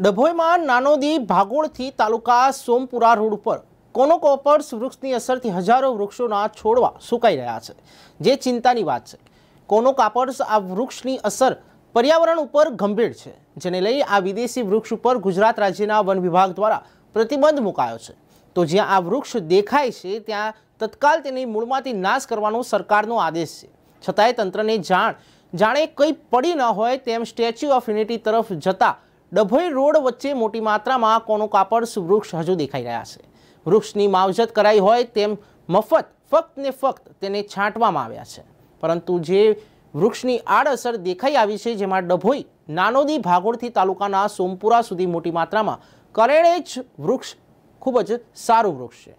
ડભોઈમાં નાનોદી ભાગોળથી તાલુકા Sompura road ઉપર કોનોકોપર્સ વૃક્ષની અસરથી હજારો વૃક્ષોના છોડવા સુકાઈ રહ્યા છે જે ચિંતાની વાત છે કોનોકાપર્સ આ વૃક્ષની અસર પર્યાવરણ ઉપર ગંભીર છે જેને લઈ આ વિદેશી વૃક્ષ ઉપર ગુજરાત રાજ્યના વન વિભાગ દ્વારા પ્રતિબંધ મુકાયો છે તો જ્યાં આ વૃક્ષ દેખાય છે ત્યાં તત્કાલ તેની મૂળમાંથી નાશ કરવાનો સરકારનો આદેશ છે છતાંય તંત્રને જાણ જાણે કંઈ પડી ન હોય તેમ સ્ટેચ્યુ ઓફ યુનિટી તરફ જતાં ડભોઈ રોડ વચ્ચે મોટી માત્રામાં કોનોકાપર્સ વૃક્ષ હજુ દેખાઈ રહ્યા છે વૃક્ષની માવજત કરાઈ હોય તેમ મફત ફક્ત ને ફક્ત તેને છાંટવામાં આવ્યા છે પરંતુ જે વૃક્ષની આડઅસર દેખાઈ આવી છે જેમાં ડભોઈ નાનોદી ભાગોળથી તાલુકાના સોમપુરા સુધી મોટી માત્રામાં કરેણે જ વૃક્ષ ખૂબ જ સારું વૃક્ષ છે